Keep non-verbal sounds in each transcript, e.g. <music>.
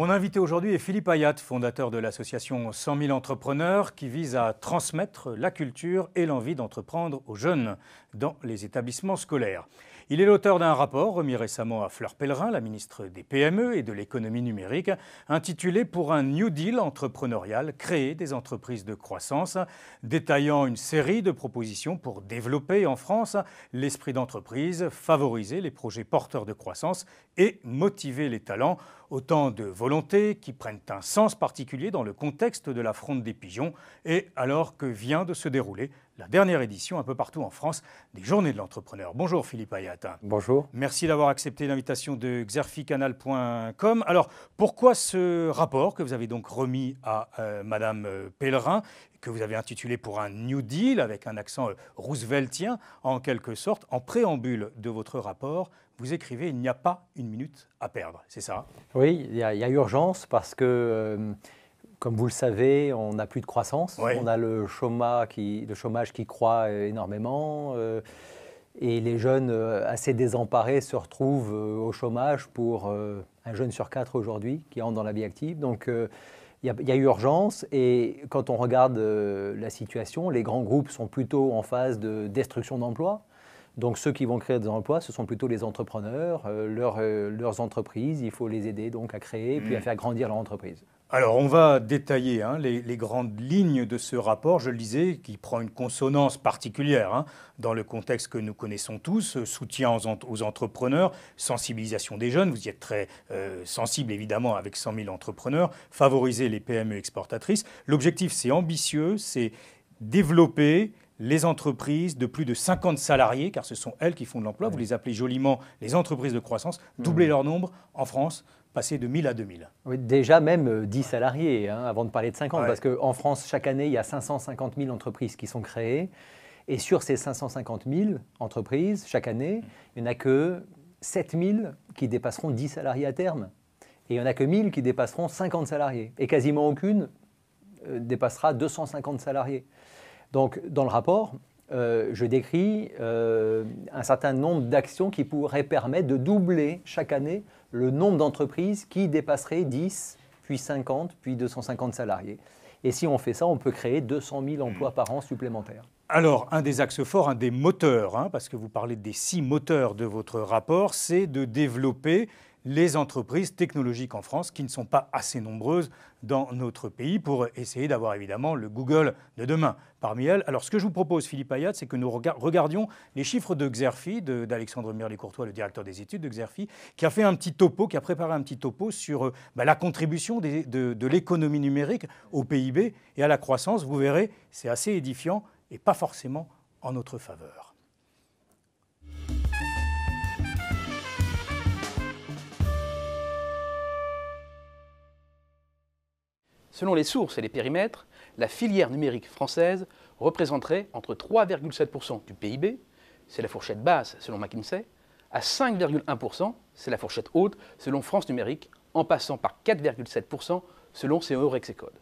Mon invité aujourd'hui est Philippe Ayat, fondateur de l'association 100 000 entrepreneurs qui vise à transmettre la culture et l'envie d'entreprendre aux jeunes dans les établissements scolaires. Il est l'auteur d'un rapport remis récemment à Fleur Pellerin, la ministre des PME et de l'économie numérique, intitulé Pour un New Deal entrepreneurial, créer des entreprises de croissance, détaillant une série de propositions pour développer en France l'esprit d'entreprise, favoriser les projets porteurs de croissance et motiver les talents. Autant de volontés qui prennent un sens particulier dans le contexte de la fronde des pigeons et alors que vient de se dérouler la dernière édition un peu partout en France des Journées de l'entrepreneur. Bonjour Philippe Ayatin. Bonjour. Merci d'avoir accepté l'invitation de xerficanal.com. Alors pourquoi ce rapport que vous avez donc remis à euh, Madame euh, Pellerin, que vous avez intitulé pour un New Deal avec un accent euh, rooseveltien en quelque sorte, en préambule de votre rapport, vous écrivez Il n'y a pas une minute à perdre, c'est ça Oui, il y, a urgence parce que. Comme vous le savez, on n'a plus de croissance. On a le chômage, qui, chômage qui croît euh, énormément. Euh, et les jeunes euh, assez désemparés se retrouvent au chômage pour un jeune sur quatre aujourd'hui qui entre dans la vie active. Donc il y, a eu urgence et quand on regarde la situation, les grands groupes sont plutôt en phase de destruction d'emplois. Donc ceux qui vont créer des emplois, ce sont plutôt les entrepreneurs, leurs, leurs entreprises, il faut les aider donc à créer et puis à mmh. faire grandir leur entreprise. Alors, on va détailler hein, les, grandes lignes de ce rapport, je le disais, qui prend une consonance particulière hein, dans le contexte que nous connaissons tous, euh, soutien aux, entrepreneurs, sensibilisation des jeunes, vous y êtes très euh, sensible évidemment avec 100 000 entrepreneurs, favoriser les PME exportatrices. L'objectif, c'est ambitieux, c'est développer les entreprises de plus de 50 salariés, car ce sont elles qui font de l'emploi, vous les appelez joliment les entreprises de croissance, doubler mmh. leur nombre en France passer de 1000 à 2000. Oui, déjà même 10 euh, salariés, hein, avant de parler de 50, parce qu'en France, chaque année, il y a 550 000 entreprises qui sont créées. Et sur ces 550 000 entreprises, chaque année, il n'y en a que 7 000 qui dépasseront 10 salariés à terme. Et il n'y en a que 1000 qui dépasseront 50 salariés. Et quasiment aucune euh, dépassera 250 salariés. Donc, dans le rapport, euh, je décris un certain nombre d'actions qui pourraient permettre de doubler chaque année le nombre d'entreprises qui dépasseraient 10, puis 50, puis 250 salariés. Et si on fait ça, on peut créer 200 000 emplois hmm. par an supplémentaires. Alors, un des axes forts, un des moteurs, hein, parce que vous parlez des six moteurs de votre rapport, c'est de développer les entreprises technologiques en France qui ne sont pas assez nombreuses dans notre pays pour essayer d'avoir évidemment le Google de demain parmi elles. Alors ce que je vous propose, Philippe Ayat, c'est que nous regardions les chiffres de Xerfi, d'Alexandre Merlet-Courtois, le directeur des études de Xerfi, qui a fait un petit topo, qui a préparé un petit topo sur euh, bah, la contribution de l'économie numérique au PIB et à la croissance. Vous verrez, c'est assez édifiant et pas forcément en notre faveur. Selon les sources et les périmètres, la filière numérique française représenterait entre 3,7% du PIB, c'est la fourchette basse selon McKinsey, à 5,1%, c'est la fourchette haute selon France Numérique, en passant par 4,7% selon ses Rexecode.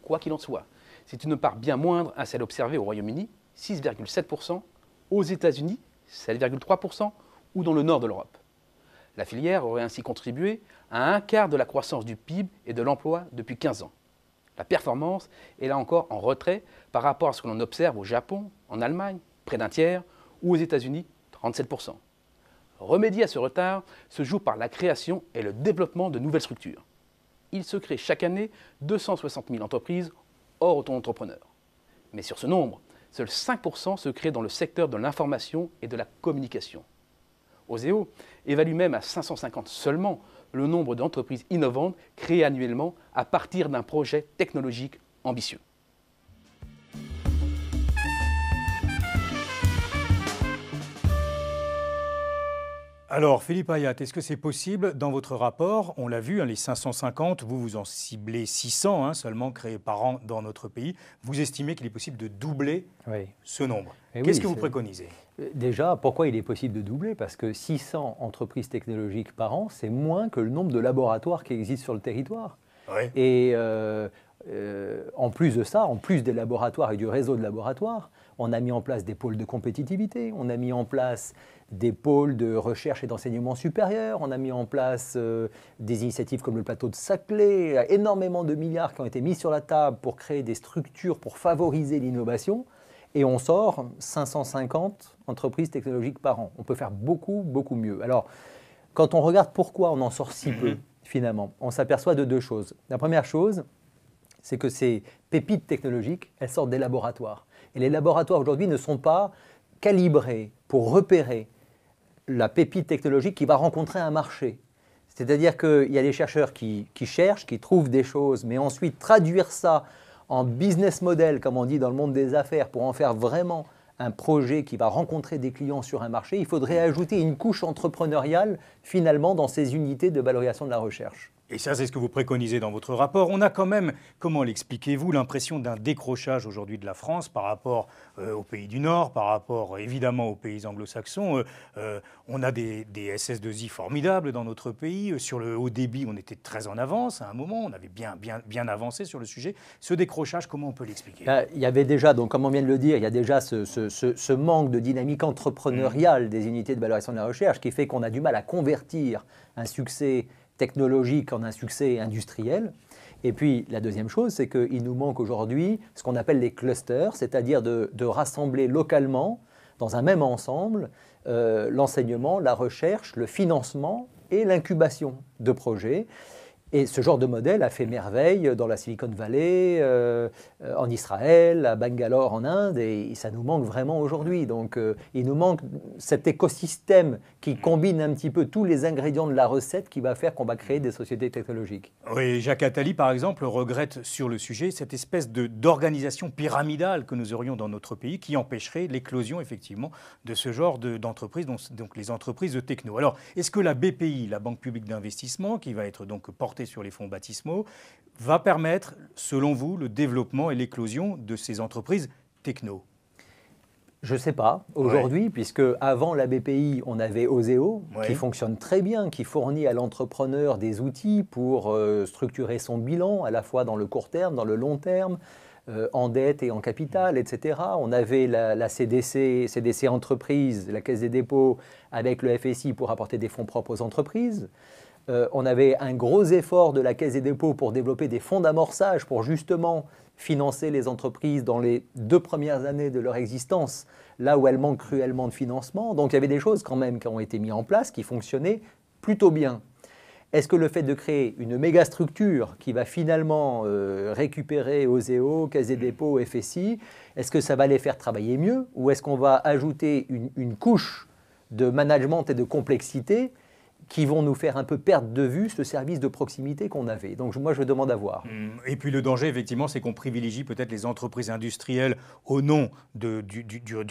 Quoi qu'il en soit, c'est une part bien moindre à celle observée au Royaume-Uni, 6,7%, aux États-Unis, 7,3%, ou dans le nord de l'Europe. La filière aurait ainsi contribué à un quart de la croissance du PIB et de l'emploi depuis 15 ans. La performance est là encore en retrait par rapport à ce que l'on observe au Japon, en Allemagne, près d'un tiers, ou aux États-Unis, 37%. Remédier à ce retard se joue par la création et le développement de nouvelles structures. Il se crée chaque année 260 000 entreprises hors auto-entrepreneurs. Mais sur ce nombre, seuls 5% se créent dans le secteur de l'information et de la communication. OSEO évalue même à 550 seulement le nombre d'entreprises innovantes créées annuellement à partir d'un projet technologique ambitieux. Alors, Philippe Ayat, est-ce que c'est possible dans votre rapport On l'a vu, hein, les 550, vous vous en ciblez 600 hein, seulement créés par an dans notre pays. Vous estimez qu'il est possible de doubler ce nombre. Eh Qu'est-ce que vous préconisez euh, Déjà, pourquoi il est possible de doubler Parce que 600 entreprises technologiques par an, c'est moins que le nombre de laboratoires qui existent sur le territoire. Et euh, euh, en plus de ça, en plus des laboratoires et du réseau de laboratoires, on a mis en place des pôles de compétitivité, on a mis en place des pôles de recherche et d'enseignement supérieur, on a mis en place euh, des initiatives comme le plateau de Saclay, énormément de milliards qui ont été mis sur la table pour créer des structures pour favoriser l'innovation, et on sort 550 entreprises technologiques par an. On peut faire beaucoup, beaucoup mieux. Alors, quand on regarde pourquoi on en sort si peu, mhm. finalement, on s'aperçoit de deux choses. La première chose, c'est que ces pépites technologiques, elles sortent des laboratoires. Et les laboratoires aujourd'hui ne sont pas calibrés pour repérer la pépite technologique qui va rencontrer un marché. C'est-à-dire qu'il y a des chercheurs qui, cherchent, qui trouvent des choses, mais ensuite traduire ça en business model, comme on dit dans le monde des affaires, pour en faire vraiment un projet qui va rencontrer des clients sur un marché, il faudrait ajouter une couche entrepreneuriale finalement dans ces unités de valorisation de la recherche et ça c'est ce que vous préconisez dans votre rapport, on a quand même, comment l'expliquez-vous, l'impression d'un décrochage aujourd'hui de la France par rapport euh, aux pays du Nord, par rapport évidemment aux pays anglo-saxons. Euh, euh, on a des, SS2I formidables dans notre pays. Sur le haut débit, on était très en avance à un moment, on avait bien, bien, bien avancé sur le sujet. Ce décrochage, comment on peut l'expliquer ben, Il y avait déjà, donc comme on vient de le dire, il y a déjà ce, manque de dynamique entrepreneuriale mmh. des unités de valorisation de la recherche qui fait qu'on a du mal à convertir un succès technologique en un succès industriel. Et puis la deuxième chose, c'est qu'il nous manque aujourd'hui ce qu'on appelle les clusters, c'est-à-dire de, rassembler localement, dans un même ensemble, euh, l'enseignement, la recherche, le financement et l'incubation de projets. Et ce genre de modèle a fait merveille dans la Silicon Valley, euh, en Israël, à Bangalore, en Inde, et ça nous manque vraiment aujourd'hui. Donc euh, il nous manque cet écosystème qui combine un petit peu tous les ingrédients de la recette qui va faire qu'on va créer des sociétés technologiques. Oui, Jacques Attali, par exemple, regrette sur le sujet cette espèce d'organisation pyramidale que nous aurions dans notre pays qui empêcherait l'éclosion, effectivement, de ce genre d'entreprises, donc les entreprises de techno. Alors, est-ce que la BPI, la Banque publique d'investissement, qui va être donc portée sur les fonds baptismaux va permettre, selon vous, le développement et l'éclosion de ces entreprises techno je ne sais pas aujourd'hui, puisque avant la BPI, on avait Oseo, qui fonctionne très bien, qui fournit à l'entrepreneur des outils pour euh, structurer son bilan, à la fois dans le court terme, dans le long terme, euh, en dette et en capital, etc. On avait la, CDC, CDC Entreprise, la Caisse des dépôts, avec le FSI pour apporter des fonds propres aux entreprises. Euh, on avait un gros effort de la Caisse des dépôts pour développer des fonds d'amorçage pour justement financer les entreprises dans les deux premières années de leur existence, là où elles manquent cruellement de financement. Donc il y avait des choses quand même qui ont été mises en place, qui fonctionnaient plutôt bien. Est-ce que le fait de créer une méga structure qui va finalement euh, récupérer OSEO, Caisse des dépôts, FSI, est-ce que ça va les faire travailler mieux ou est-ce qu'on va ajouter une couche de management et de complexité qui vont nous faire un peu perdre de vue ce service de proximité qu'on avait. Donc moi, je demande à voir. Et puis le danger, effectivement, c'est qu'on privilégie peut-être les entreprises industrielles au nom du,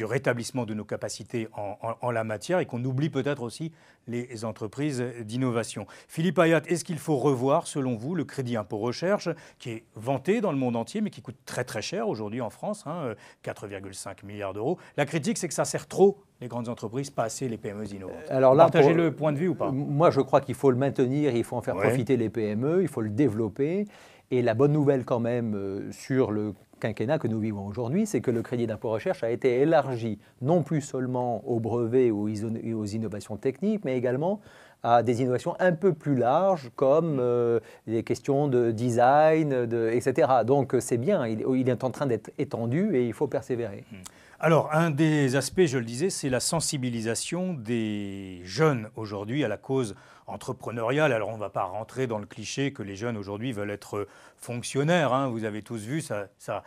rétablissement de nos capacités en la matière et qu'on oublie peut-être aussi les entreprises d'innovation. Philippe Hayat, est-ce qu'il faut revoir, selon vous, le crédit impôt recherche, qui est vanté dans le monde entier, mais qui coûte très très cher aujourd'hui en France, 4,5 hein, milliards d'euros La critique, c'est que ça sert trop les grandes entreprises, pas assez les PME innovantes. Euh, alors là, Partagez le point de vue ou pas Moi, je crois qu'il faut le maintenir, il faut en faire profiter les PME, il faut le développer. Et la bonne nouvelle quand même euh, sur le quinquennat que nous vivons aujourd'hui, c'est que le crédit d'impôt recherche a été élargi, non plus seulement aux brevets ou aux innovations techniques, mais également à des innovations un peu plus larges comme euh, les questions de design, etc. Donc c'est bien, il, il, est en train d'être étendu et il faut persévérer. Hmm. Alors un des aspects, je le disais, c'est la sensibilisation des jeunes aujourd'hui à la cause entrepreneuriale. Alors on ne va pas rentrer dans le cliché que les jeunes aujourd'hui veulent être euh, fonctionnaires. Hein. Vous avez tous vu, ça, ça,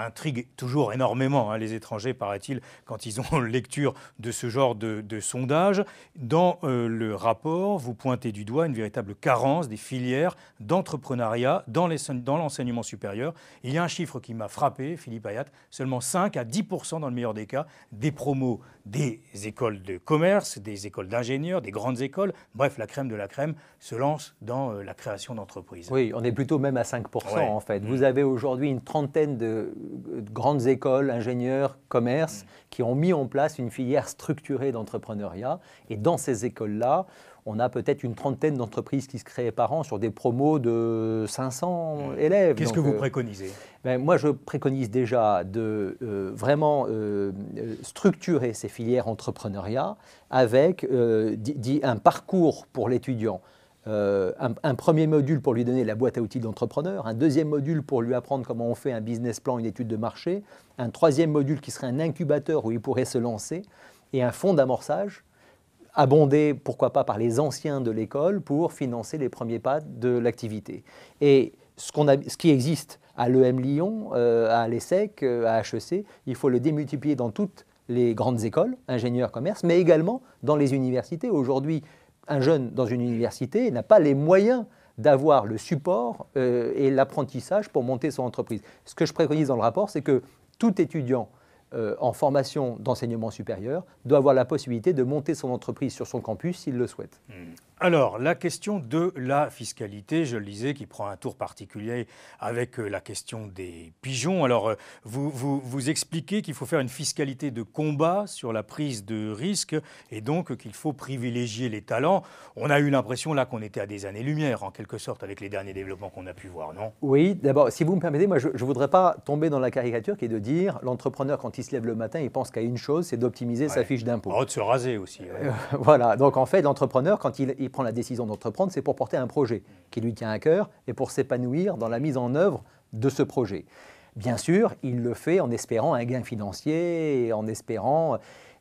intrigue toujours énormément hein, les étrangers, paraît-il, quand ils ont lecture de ce genre de, sondage. Dans euh, le rapport, vous pointez du doigt une véritable carence des filières d'entrepreneuriat dans l'enseignement supérieur. Il y a un chiffre qui m'a frappé, Philippe Ayat, seulement 5 à 10 dans le meilleur des cas des promos des écoles de commerce, des écoles d'ingénieurs, des grandes écoles, bref, la crème de la crème se lance dans euh, la création d'entreprises. Oui, on est plutôt même à 5% en fait. Vous mm. avez aujourd'hui une trentaine de grandes écoles, ingénieurs, commerces, mm. qui ont mis en place une filière structurée d'entrepreneuriat. Et dans ces écoles-là, on a peut-être une trentaine d'entreprises qui se créent par an sur des promos de 500 élèves. Qu'est-ce que vous euh, préconisez ben, Moi, je préconise déjà de euh, vraiment euh, structurer ces filières entrepreneuriat avec un parcours pour l'étudiant. un, un, premier module pour lui donner la boîte à outils d'entrepreneur, un deuxième module pour lui apprendre comment on fait un business plan, une étude de marché, un troisième module qui serait un incubateur où il pourrait se lancer, et un fonds d'amorçage abondé, pourquoi pas, par les anciens de l'école pour financer les premiers pas de l'activité. Et ce, qui existe à l'EM Lyon, euh, à l'ESSEC, euh, à HEC, il faut le démultiplier dans toutes les grandes écoles, ingénieurs, commerce, mais également dans les universités. Aujourd'hui, un jeune dans une université n'a pas les moyens d'avoir le support euh, et l'apprentissage pour monter son entreprise. Ce que je préconise dans le rapport, c'est que tout étudiant euh, en formation d'enseignement supérieur doit avoir la possibilité de monter son entreprise sur son campus s'il le souhaite. Hmm. Alors, la question de la fiscalité, je le disais, qui prend un tour particulier avec euh, la question des pigeons. Alors, euh, vous, vous, expliquez qu'il faut faire une fiscalité de combat sur la prise de risque et donc qu'il faut privilégier les talents. On a eu l'impression là qu'on était à des années-lumière, en quelque sorte, avec les derniers développements qu'on a pu voir, non Oui, d'abord, si vous me permettez, moi, je ne voudrais pas tomber dans la caricature qui est de dire l'entrepreneur, quand il se lève le matin, il pense qu'à une chose, c'est d'optimiser sa fiche d'impôt. Ah, de se raser aussi. Euh, <laughs> voilà, donc en fait, l'entrepreneur, quand il prend la décision d'entreprendre, c'est pour porter un projet qui lui tient à cœur et pour s'épanouir dans la mise en œuvre de ce projet. Bien sûr, il le fait en espérant un gain financier et en espérant...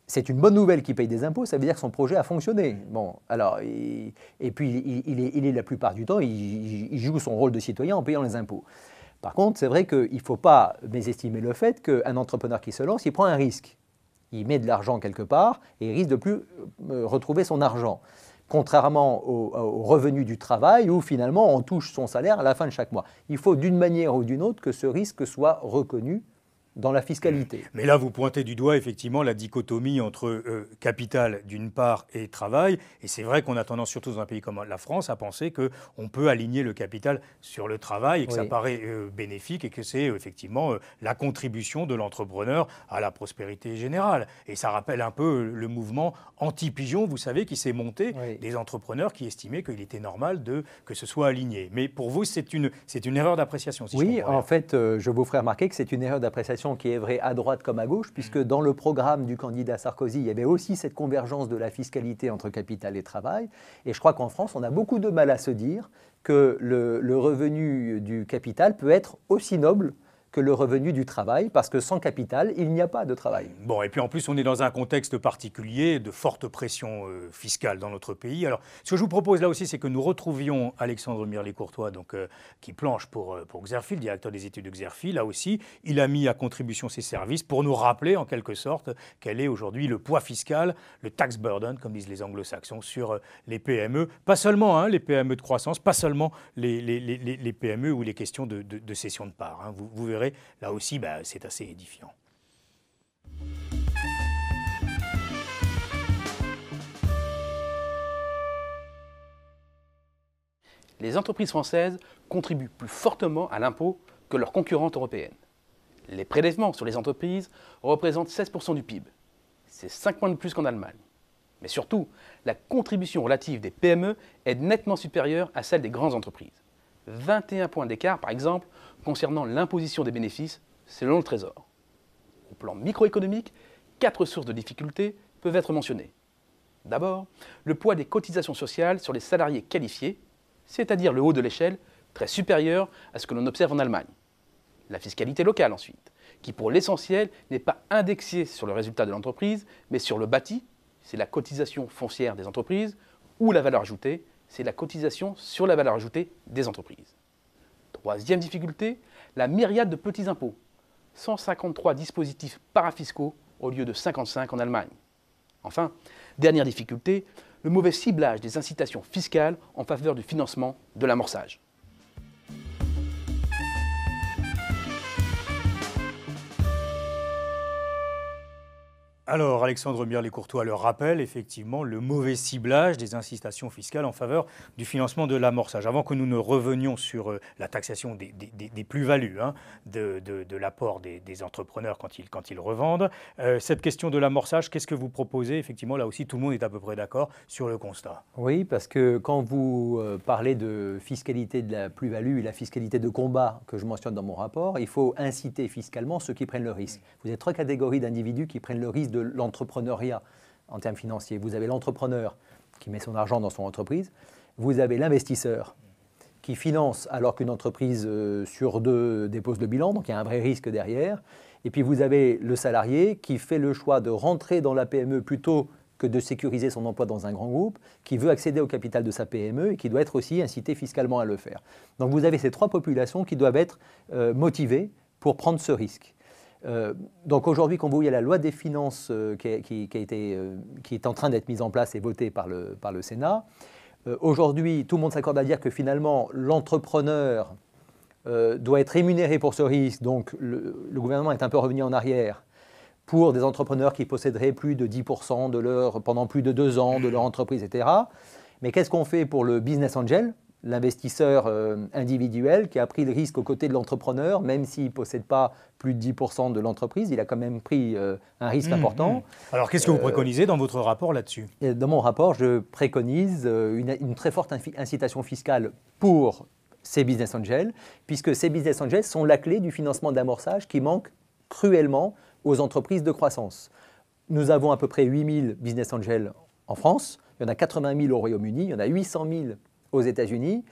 C'est une bonne nouvelle qu'il paye des impôts, ça veut dire que son projet a fonctionné. Mm. Bon, alors, et puis il, est, la plupart du temps, il joue son rôle de citoyen en payant les impôts. Par contre, c'est vrai qu'il ne faut pas mésestimer le fait qu'un entrepreneur qui se lance, il prend un risque. Il met de l'argent quelque part et il risque de plus euh, retrouver son argent contrairement aux au revenus du travail où finalement on touche son salaire à la fin de chaque mois. Il faut d'une manière ou d'une autre que ce risque soit reconnu dans la fiscalité. Mais là, vous pointez du doigt effectivement la dichotomie entre euh, capital d'une part et travail. Et c'est vrai qu'on a tendance, surtout dans un pays comme la France, à penser qu'on peut aligner le capital sur le travail et que ça paraît euh, bénéfique et que c'est euh, effectivement la contribution de l'entrepreneur à la prospérité générale. Et ça rappelle un peu le mouvement anti-pigeon, vous savez, qui s'est monté des entrepreneurs qui estimaient qu'il était normal de, que ce soit aligné. Mais pour vous, c'est une, une erreur d'appréciation. Si oui, en fait, je vous ferai remarquer que c'est une erreur d'appréciation qui est vraie à droite comme à gauche, puisque mm. dans le programme du candidat Sarkozy, il y avait aussi cette convergence de la fiscalité entre capital et travail. Et je crois qu'en France, on a beaucoup de mal à se dire que le revenu du capital peut être aussi noble que le revenu du travail, parce que sans capital, il n'y a pas de travail. Bon, et puis en plus, on est dans un contexte particulier de forte pression euh, fiscale dans notre pays. Alors, ce que je vous propose là aussi, c'est que nous retrouvions Alexandre Mirlet-Courtois, donc, euh, qui planche pour, euh, pour Xerfi, directeur des études de Xerfi. Là aussi, il a mis à contribution ses services pour nous rappeler, en quelque sorte, quel est aujourd'hui le poids fiscal, le tax burden, comme disent les anglo-saxons, sur les PME. Pas seulement hein, les PME de croissance, pas seulement les, les, les, les PME ou les questions de, de, de cession de parts. Hein. vous verrez là aussi, bah, c'est assez édifiant. Les entreprises françaises contribuent plus fortement à l'impôt que leurs concurrentes européennes. Les prélèvements sur les entreprises représentent 16% du PIB. C'est 5 points de plus qu'en Allemagne. Mais surtout, la contribution relative des PME est nettement supérieure à celle des grandes entreprises. 21 points d'écart, par exemple, concernant l'imposition des bénéfices selon le Trésor. Au plan microéconomique, quatre sources de difficultés peuvent être mentionnées. D'abord, le poids des cotisations sociales sur les salariés qualifiés, c'est-à-dire le haut de l'échelle, très supérieur à ce que l'on observe en Allemagne. La fiscalité locale ensuite, qui pour l'essentiel n'est pas indexée sur le résultat de l'entreprise, mais sur le bâti, c'est la cotisation foncière des entreprises, ou la valeur ajoutée, c'est la cotisation sur la valeur ajoutée des entreprises. Troisième difficulté, la myriade de petits impôts. 153 dispositifs parafiscaux au lieu de 55 en Allemagne. Enfin, dernière difficulté, le mauvais ciblage des incitations fiscales en faveur du financement de l'amorçage. Alors, Alexandre Mire-les-Courtois le rappelle, effectivement, le mauvais ciblage des incitations fiscales en faveur du financement de l'amorçage. Avant que nous ne revenions sur euh, la taxation des, plus-values, hein, de, l'apport des, entrepreneurs quand ils, quand ils revendent, euh, cette question de l'amorçage, qu'est-ce que vous proposez Effectivement, là aussi, tout le monde est à peu près d'accord sur le constat. Oui, parce que quand vous euh, parlez de fiscalité de la plus-value et la fiscalité de combat que je mentionne dans mon rapport, il faut inciter fiscalement ceux qui prennent le risque. Vous avez trois catégories d'individus qui prennent le risque de l'entrepreneuriat en termes financiers. Vous avez l'entrepreneur qui met son argent dans son entreprise, vous avez l'investisseur qui finance alors qu'une entreprise euh, sur deux dépose le bilan, donc il y a un vrai risque derrière. Et puis vous avez le salarié qui fait le choix de rentrer dans la PME plutôt que de sécuriser son emploi dans un grand groupe, qui veut accéder au capital de sa PME et qui doit être aussi incité fiscalement à le faire. Donc vous avez ces trois populations qui doivent être euh, motivées pour prendre ce risque. Euh, donc aujourd'hui, il y a la loi des finances euh, euh, qui, est en train d'être mise en place et votée par le, Sénat, aujourd'hui, tout le monde s'accorde à dire que finalement, l'entrepreneur doit être rémunéré pour ce risque. Donc le, gouvernement est un peu revenu en arrière pour des entrepreneurs qui posséderaient plus de 10% de pendant plus de deux ans de leur entreprise, etc. Mais qu'est-ce qu'on fait pour le business angel l'investisseur euh, individuel qui a pris le risque aux côtés de l'entrepreneur, même s'il ne possède pas plus de 10% de l'entreprise, il a quand même pris euh, un risque mmh, important. Mmh. Alors qu'est-ce que vous euh, préconisez dans votre rapport là-dessus Dans mon rapport, je préconise une, une très forte incitation fiscale pour ces business angels, puisque ces business angels sont la clé du financement d'amorçage qui manque cruellement aux entreprises de croissance. Nous avons à peu près 8000 business angels en France, il y en a 80 000 au Royaume-Uni, il y en a 800 000 aux États-Unis.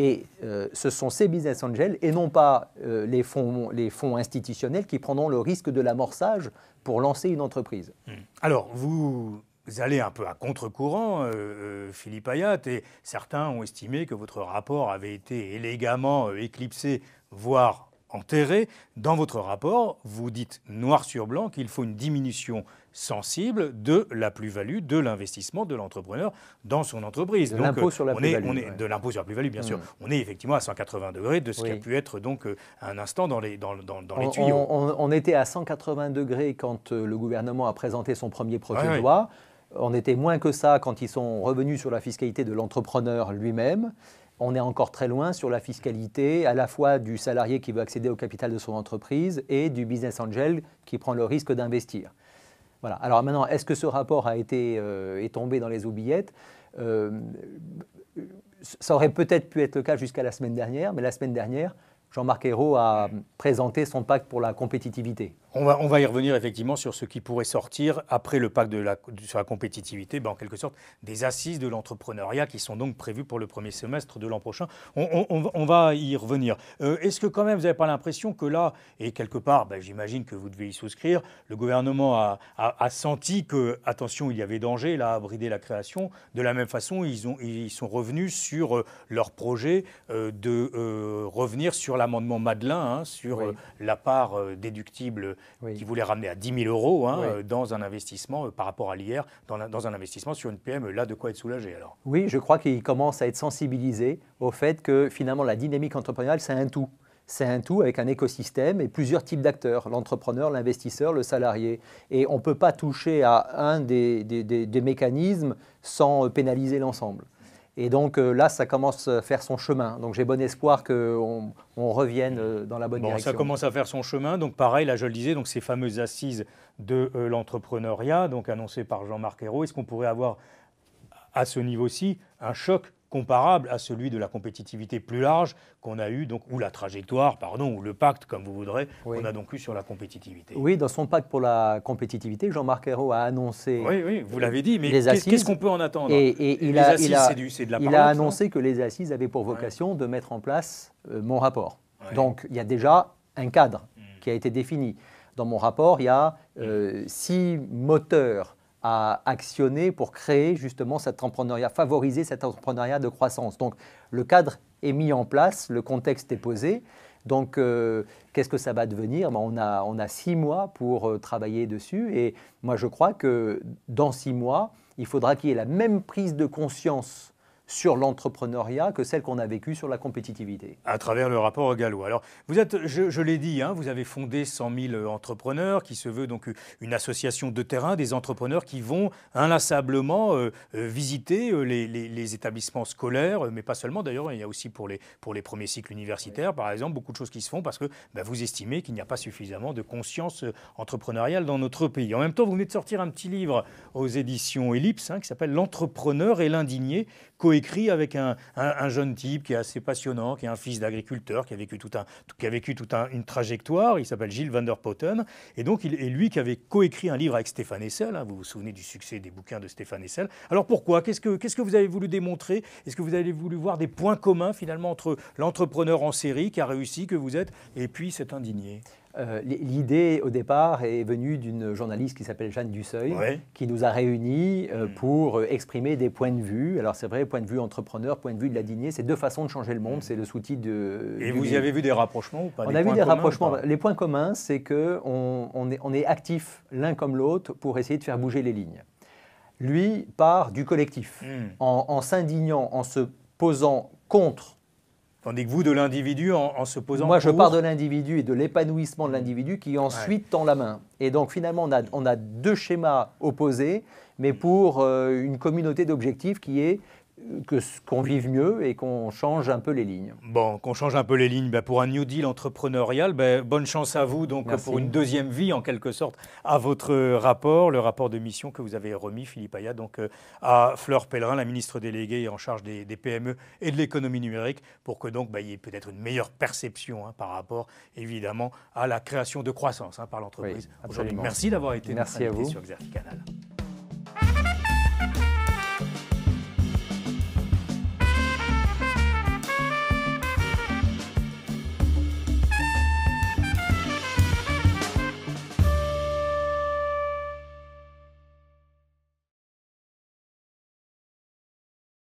Et euh, ce sont ces business angels et non pas euh, les, fonds, institutionnels qui prendront le risque de l'amorçage pour lancer une entreprise. Hmm. Alors, vous allez un peu à contre-courant, euh, Philippe Ayat, et certains ont estimé que votre rapport avait été élégamment éclipsé, voire enterré. Dans votre rapport, vous dites noir sur blanc qu'il faut une diminution sensible de la plus-value de l'investissement de l'entrepreneur dans son entreprise. De l'impôt sur la plus-value. De l'impôt sur la plus-value, bien hmm. sûr. On est effectivement à 180 degrés de ce qui a pu être donc euh, un instant dans les, dans, on, tuyaux. On, était à 180 degrés quand euh, le gouvernement a présenté son premier projet de loi. On était moins que ça quand ils sont revenus sur la fiscalité de l'entrepreneur lui-même on est encore très loin sur la fiscalité à la fois du salarié qui veut accéder au capital de son entreprise et du business angel qui prend le risque d'investir. Voilà. Alors maintenant, est-ce que ce rapport a été, euh, est tombé dans les oubliettes euh, Ça aurait peut-être pu être le cas jusqu'à la semaine dernière, mais la semaine dernière, Jean-Marc Ayrault a présenté son pacte pour la compétitivité. On va, on va, y revenir effectivement sur ce qui pourrait sortir après le pacte de la, sur la compétitivité, ben en quelque sorte des assises de l'entrepreneuriat qui sont donc prévues pour le premier semestre de l'an prochain. On, va y revenir. Euh, est-ce que quand même vous n'avez pas l'impression que là, et quelque part, ben j'imagine que vous devez y souscrire, le gouvernement a, a, senti que, attention, il y avait danger là, à brider la création. De la même façon, ils, ont, ils sont revenus sur euh, leur projet euh, de revenir sur l'amendement Madelin, hein, sur euh, la part euh, déductible qui voulait ramener à 10 000 euros hein, euh, dans un investissement par rapport à l'IR, dans, un investissement sur une PME. Là, de quoi être soulagé alors Oui, je crois qu'il commence à être sensibilisé au fait que finalement la dynamique entrepreneuriale, c'est un tout. C'est un tout avec un écosystème et plusieurs types d'acteurs, l'entrepreneur, l'investisseur, le salarié. Et on ne peut pas toucher à un des mécanismes sans pénaliser l'ensemble. Et donc euh, là, ça commence à faire son chemin. Donc j'ai bon espoir qu'on revienne euh, dans la bonne direction. Ça commence à faire son chemin. Donc pareil, là je le disais, donc ces fameuses assises de euh, l'entrepreneuriat, donc annoncées par Jean-Marc Ayrault, est-ce qu'on pourrait avoir à ce niveau-ci un choc comparable à celui de la compétitivité plus large qu'on a eu, donc, ou la trajectoire, pardon, ou le pacte, comme vous voudrez, qu'on a donc eu sur la compétitivité. Oui, dans son pacte pour la compétitivité, Jean-Marc Ayrault a annoncé. Oui, oui, vous l'avez dit, mais qu'est-ce qu'on peut en attendre et, il Les a, Il a annoncé que les assises avaient pour vocation de mettre en place euh, mon rapport. Donc, il y a déjà un cadre mm. qui a été défini. Dans mon rapport, il y a mm. euh, six moteurs à actionner pour créer justement cet entrepreneuriat, favoriser cet entrepreneuriat de croissance. Donc le cadre est mis en place, le contexte est posé. Donc, euh, qu'est-ce que ça va devenir ben, on, a, six mois pour euh, travailler dessus. Et moi, je crois que dans six mois, il faudra qu'il y ait la même prise de conscience sur l'entrepreneuriat que celle qu'on a vécue sur la compétitivité. À travers le rapport Gallo. Alors, vous êtes, je, l'ai dit, hein, vous avez fondé 100 000 euh, entrepreneurs, qui se veut donc euh, une association de terrain, des entrepreneurs qui vont inlassablement euh, visiter les, établissements scolaires, mais pas seulement d'ailleurs, il y a aussi pour les, premiers cycles universitaires, par exemple, beaucoup de choses qui se font parce que bah, vous estimez qu'il n'y a pas suffisamment de conscience entrepreneuriale dans notre pays. En même temps, vous venez de sortir un petit livre aux éditions Ellipse hein, qui s'appelle L'entrepreneur et l'indigné, coécrit avec un, jeune type qui est assez passionnant, qui est un fils d'agriculteur, qui a vécu toute qui tout une trajectoire. Il s'appelle Gilles van der Poten. Et donc, il, est lui qui avait coécrit un livre avec Stéphane Essel. Hein, vous vous souvenez du succès des bouquins de Stéphane Essel Alors pourquoi Qu'est-ce que vous avez voulu démontrer Est-ce que vous avez voulu voir des points communs finalement entre l'entrepreneur en série qui a réussi, que vous êtes, et puis cet indigné euh, l'idée au départ est venue d'une journaliste qui s'appelle Jeanne Duseuil, qui nous a réunis euh, hmm. pour euh, exprimer des points de vue. Alors c'est vrai, point de vue entrepreneur, point de vue de la dignité, c'est deux façons de changer le monde, hmm. c'est le soutien de... Et vous y avez vu des rapprochements ou pas On a vu des rapprochements. Les points communs, c'est qu'on on est, on actifs l'un comme l'autre pour essayer de faire bouger les lignes. Lui part du collectif, hmm. en s'indignant, en se posant contre Tandis que vous, de l'individu, en, se posant. Moi, je pars de l'individu et de l'épanouissement de l'individu qui ensuite tend la main. Et donc, finalement, on a, deux schémas opposés, mais pour euh, une communauté d'objectifs qui est que qu'on vive mieux et qu'on change un peu les lignes. Bon, qu'on change un peu les lignes. Ben pour un New Deal entrepreneurial, ben bonne chance à vous donc pour une deuxième vie en quelque sorte à votre rapport, le rapport de mission que vous avez remis, Philippe Aya, donc euh, à Fleur Pellerin, la ministre déléguée en charge des, PME et de l'économie numérique, pour que donc ben, y ait peut-être une meilleure perception hein, par rapport évidemment à la création de croissance hein, par l'entreprise. Oui, Merci d'avoir été Merci à vous. sur Canal.